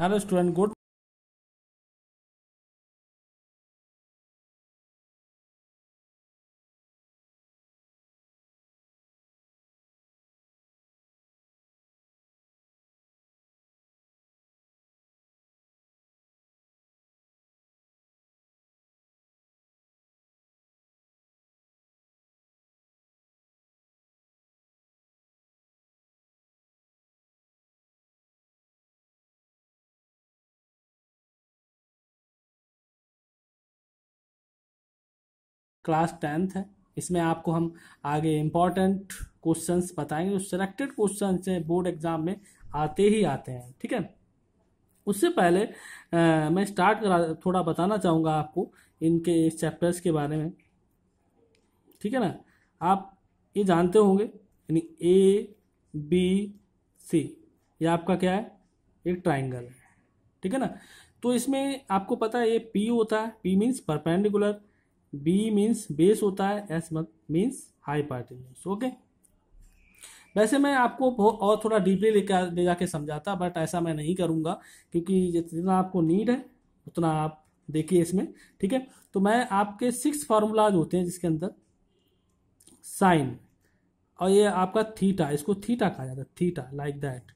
hello student good class tenth है इसमें आपको हम आगे इम्पॉर्टेंट क्वेश्चंस बताएंगे जो सिलेक्टेड क्वेश्चन हैं बोर्ड एग्जाम में आते ही आते हैं ठीक है उससे पहले आ, मैं स्टार्ट करा थोड़ा बताना चाहूँगा आपको इनके इस चैप्टर्स के बारे में ठीक है ना आप ये जानते होंगे यानी ए बी सी ये आपका क्या है एक ट्राइंगल है ठीक है ना तो इसमें आपको पता है ये पी होता है P means perpendicular B means base होता है S means high party okay वैसे मैं आपको और थोड़ा डीपली लेकर ले जाके समझाता बट ऐसा मैं नहीं करूँगा क्योंकि जितना आपको नीड है उतना आप देखिए इसमें ठीक है तो मैं आपके सिक्स फार्मूलाज होते हैं जिसके अंदर साइन और ये आपका थीटा इसको थीटा कहा जाता है थीटा लाइक दैट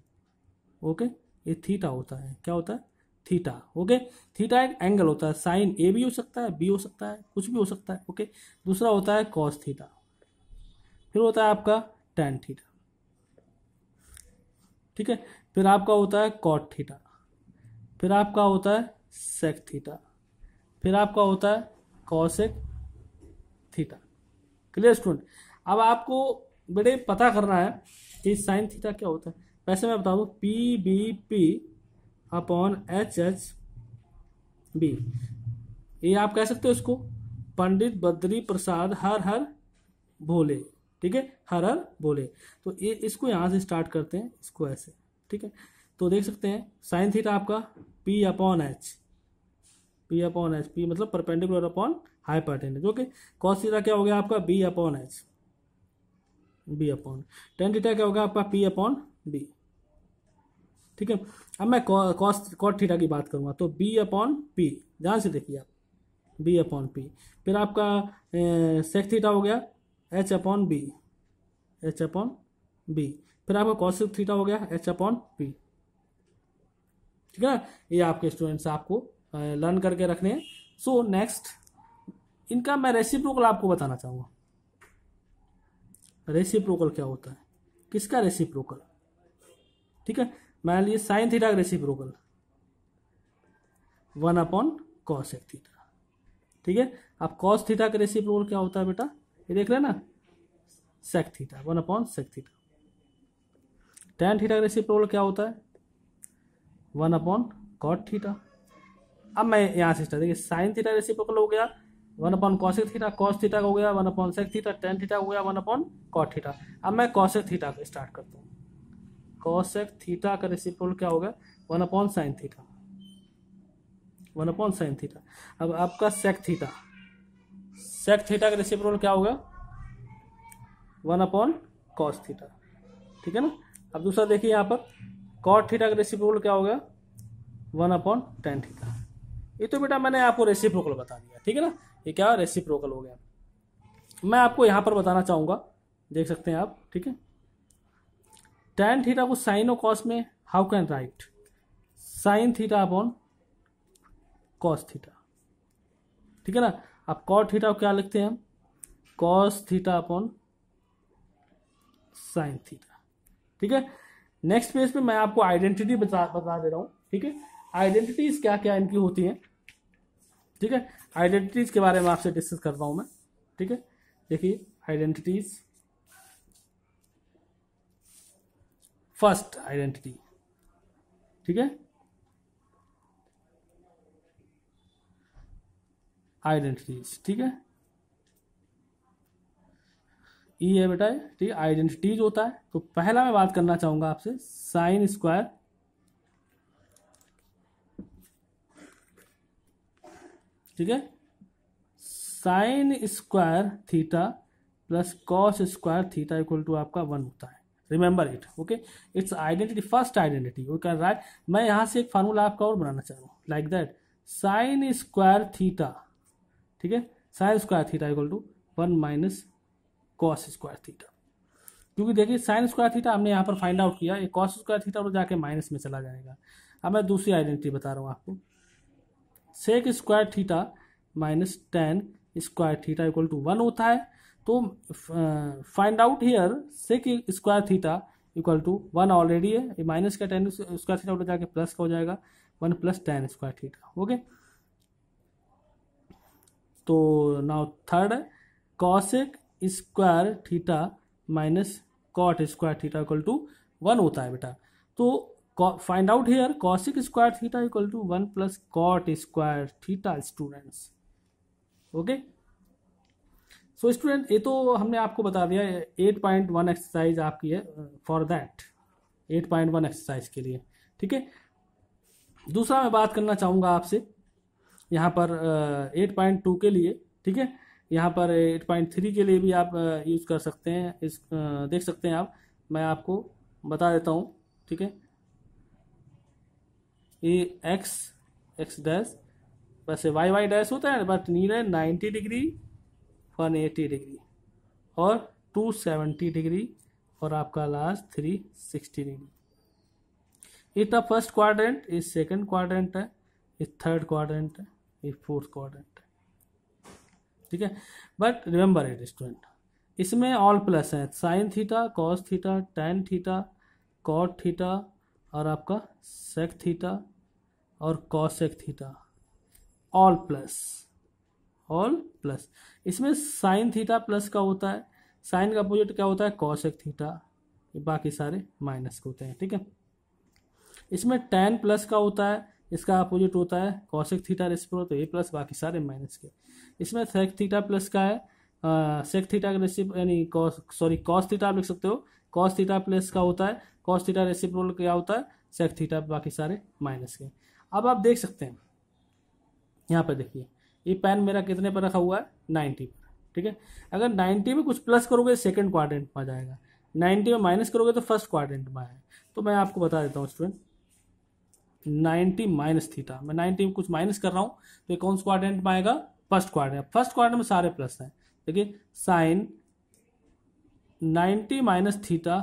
ओके ये थीटा होता है क्या होता है थीटा ओके थीटा एक एंगल होता है साइन ए भी हो सकता है बी हो सकता है कुछ भी हो सकता है ओके दूसरा होता है कॉस थीटा फिर होता है आपका टेन थीटा ठीक है फिर आपका होता है कॉट थीटा फिर आपका होता है सेक थीटा फिर आपका होता है कॉसेक थीटा क्लियर स्टूडेंट अब आपको बेटे पता करना है कि साइन थीटा क्या होता है वैसे मैं बता दूँ P B P upon H H B ये आप कह सकते हो इसको पंडित बद्री प्रसाद हर हर भोले ठीक है हर हर भोले तो ये इसको यहाँ से स्टार्ट करते हैं इसको ऐसे ठीक है तो देख सकते हैं साइन थीटा आपका P upon H P upon H P मतलब परपेंडिकुलर अपॉन जो कि कॉस थीटा क्या हो गया आपका B upon H B upon tan theta क्या होगा आपका पी अपॉन बी ठीक है अब मैं कॉस्ट कॉट थीटा की बात करूँगा तो बी अपॉन पी ध्यान से देखिए आप बी अपॉन पी फिर आपका सेक थीटा हो गया H upon B H upon B फिर आपका कॉस थीटा हो गया एच अपॉन पी ठीक है ये आपके स्टूडेंट्स आपको लर्न करके रखने हैं सो नेक्स्ट इनका मैं रेसिप्रोकल आपको बताना चाहूँगा रेसिप्रोकल क्या होता है किसका रेसिप्रोकल ठीक है मान लीजिए sine theta reciprocal one upon cos एक थीटा ठीक है अब कॉस थीटा का रेसिप्रोकल क्या होता है बेटा ये देख रहे हैं ना sec theta one upon sec theta tan theta का रेसिप्रोकल क्या होता है वन अपॉन कॉट थीटा अब मैं यहाँ से देखिए साइन थीटा रेसिप्रोकल हो गया one upon cosec theta cos theta हो गया one upon sec theta tan theta हो गया वन अपॉन कॉट थीटा अब मैं कॉशिक थीटा को स्टार्ट करता हूँ कॉसेक थीटा का रेसिप्रोकल क्या होगा one upon sine theta one upon sine theta अब आपका सेक थीटा सेक थीटा का रेसिप्रोकल क्या होगा वन अपॉन कॉस थीटा ठीक है ना अब दूसरा देखिए यहाँ पर कॉट थीटा का रेसिप्रोकल क्या होगा वन अपॉन टेन थीटा ये तो बेटा मैंने आपको रेसिप्रोकल बता दिया ठीक है ना ये क्या रेसिप्रोकल हो गया मैं आपको यहाँ पर बताना चाहूँगा देख सकते हैं आप ठीक है टेन थीटा को साइन और कॉस में how can write sine theta upon cos theta ठीक है ना अब कॉ थीटा क्या लिखते हैं हम cos theta upon sine theta ठीक है नेक्स्ट पेज पे मैं आपको आइडेंटिटी बता बता दे रहा हूँ ठीक है आइडेंटिटीज क्या क्या इनकी होती हैं ठीक है आइडेंटिटीज के बारे में आपसे डिस्कस कर रहा हूँ मैं ठीक है देखिए आइडेंटिटीज़ फर्स्ट आइडेंटिटी ठीक है आइडेंटिटीज ठीक है ई e है बेटा ठीक है आइडेंटिटीज होता है तो पहला मैं बात करना चाहूंगा आपसे साइन स्क्वायर ठीक है sine square theta plus cos square theta equal to आपका वन होता है remember it okay it's identity first identity वो कर रहा है मैं यहां से एक फार्मूला आपका और बनाना चाह रहा हूँ like that sine square theta ठीक है sine square theta equal to one minus cos square theta क्योंकि देखिए साइन स्क्वायर थीटा हमने यहाँ पर फाइंड आउट किया कॉस स्क्वायर थीटा और जाके माइनस में चला जाएगा अब मैं दूसरी आइडेंटिटी बता रहा हूँ आपको sec square theta minus tan square theta equal to one होता है तो find out here sec square theta equal to one already है माइनस का टेन स्क्वायर थीटा उठा जाके प्लस का हो जाएगा one plus tan square theta okay तो now third cosec square theta minus cot square theta equal to one होता है बेटा तो find out here cosec square theta equal to one plus cot square theta students okay so so, student ये तो हमने आपको बता दिया एट पॉइंट वन एक्सरसाइज आपकी है for that eight point one exercise के लिए ठीक है दूसरा मैं बात करना चाहूँगा आपसे यहाँ पर एट पॉइंट टू के लिए ठीक है यहाँ पर एट पॉइंट थ्री के लिए भी आप यूज़ uh, कर सकते हैं इस uh, देख सकते हैं आप मैं आपको बता देता हूँ ठीक है ये एक्स एक्स डैश वैसे वाई वाई डैश होता है बट नीड है नाइन्टी डिग्री 180 डिग्री और 270 डिग्री और आपका लास्ट 360 डिग्री ये था फर्स्ट क्वाड्रेंट ये सेकंड क्वाड्रेंट है ये थर्ड क्वाड्रेंट है ये फोर्थ क्वाड्रेंट है ठीक है बट रिमेंबर इट स्टूडेंट इसमें ऑल प्लस हैं sine theta cos theta tan theta cot theta और आपका सेक थीटा और कॉसेक थीटा ऑल प्लस और प्लस इसमें साइन थीटा प्लस का होता है साइन का अपोजिट क्या होता है कॉशेक थीटा बाकी सारे माइनस के होते हैं ठीक है इसमें टेन प्लस का होता है इसका अपोजिट होता है कॉशिक थीटा रेसिप्रो तो ये प्लस बाकी सारे माइनस के इसमें सेक थीटा प्लस का है सेक थीटा का रेसिप यानी कॉस सॉरी कॉस थीटा आप लिख सकते हो कॉस थीटा प्लस का होता है कॉस थीटा रेसिप्रोल क्या होता है सेक थीटा बाकी सारे माइनस के अब आप देख सकते हैं यहाँ पर देखिए ये पैन मेरा कितने पर रखा हुआ है नाइन्टी पर ठीक है अगर नाइन्टी में कुछ प्लस करोगे सेकेंड क्वाड्रेंट में आ जाएगा नाइन्टी में माइनस करोगे तो फर्स्ट क्वाड्रेंट में आएगा तो मैं आपको बता देता हूँ स्टूडेंट नाइन्टी माइनस थीटा मैं नाइन्टी में कुछ माइनस कर रहा हूँ तो ये कौन सा क्वाड्रेंट में आएगा फर्स्ट क्वाड्रेंट फर्स्ट क्वाड्रेंट में सारे प्लस हैं देखिए साइन नाइन्टी माइनस थीटा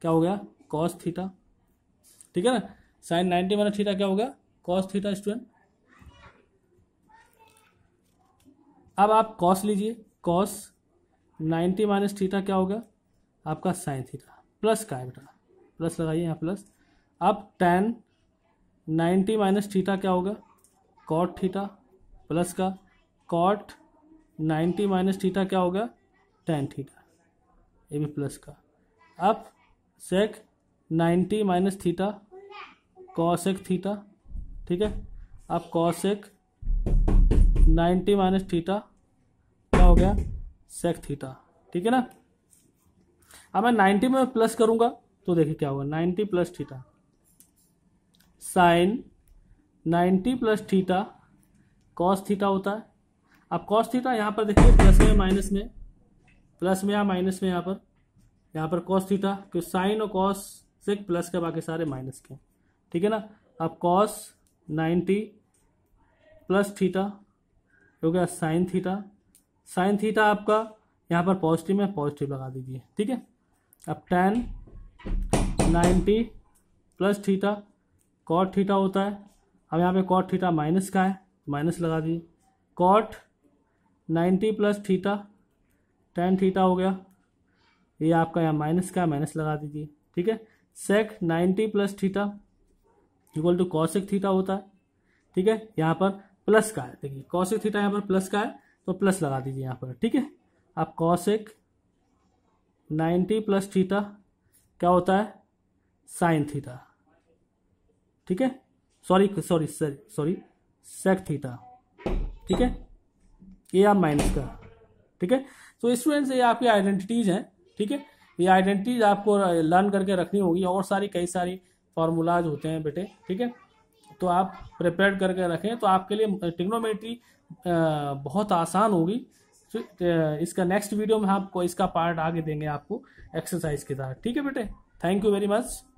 क्या हो गया कॉस थीटा ठीक है ना साइन नाइन्टी माइनस थीटा क्या हो गया कॉस थीटा स्टूडेंट अब आप कॉस लीजिए कॉस नाइन्टी माइनस थीटा क्या होगा आपका साइन थीटा प्लस का है बेटा प्लस लगाइए यहाँ प्लस अब टेन नाइन्टी माइनस थीटा क्या होगा कॉट थीटा प्लस का कॉट नाइन्टी माइनस थीटा क्या होगा टेन थीटा ये भी प्लस का अब sec ninety minus theta cosec theta ठीक है अब कॉसेक नाइन्टी माइनस थीटा क्या हो गया सेक थीटा ठीक है ना अब मैं नाइन्टी में प्लस करूंगा तो देखिए क्या होगा ninety plus theta sine ninety plus theta cos theta होता है अब कॉस थीटा यहाँ पर देखिए प्लस में माइनस में प्लस में या माइनस में यहाँ पर यहाँ पर कॉस थीटा क्योंकि तो साइन और कॉस से प्लस के बाकी सारे माइनस के ठीक है ना अब कॉस नाइन्टी प्लस थीटा हो गया साइन थीटा साइन थीटा आपका यहाँ पर पॉजिटिव है पॉजिटिव लगा दीजिए ठीक है अब tan ninety plus theta cot theta होता है अब यहाँ पे कॉट थीटा माइनस का है माइनस तो लगा दीजिए cot ninety plus theta tan theta हो गया ये आपका यहाँ माइनस का है माइनस लगा दीजिए ठीक है sec ninety plus theta equal to cosec theta होता है ठीक है यहाँ पर प्लस का है देखिए कौशिक थीटा यहाँ पर प्लस का है तो प्लस लगा दीजिए यहाँ पर ठीक है आप कौशिक नाइन्टी प्लस थीटा क्या होता है साइन थीटा ठीक है sorry sorry sorry sec theta ठीक है ये आप माइनस का ठीक है तो स्टूडेंट्स ये आपकी आइडेंटिटीज हैं ठीक है ये आइडेंटिटीज आपको लर्न करके रखनी होगी और सारी कई सारी फॉर्मूलाज होते हैं बेटे ठीक है तो आप प्रिपेयर करके रखें तो आपके लिए टिग्नोमेट्री बहुत आसान होगी तो इसका नेक्स्ट वीडियो में आपको इसका पार्ट आगे देंगे आपको एक्सरसाइज के साथ ठीक है बेटे थैंक यू वेरी मच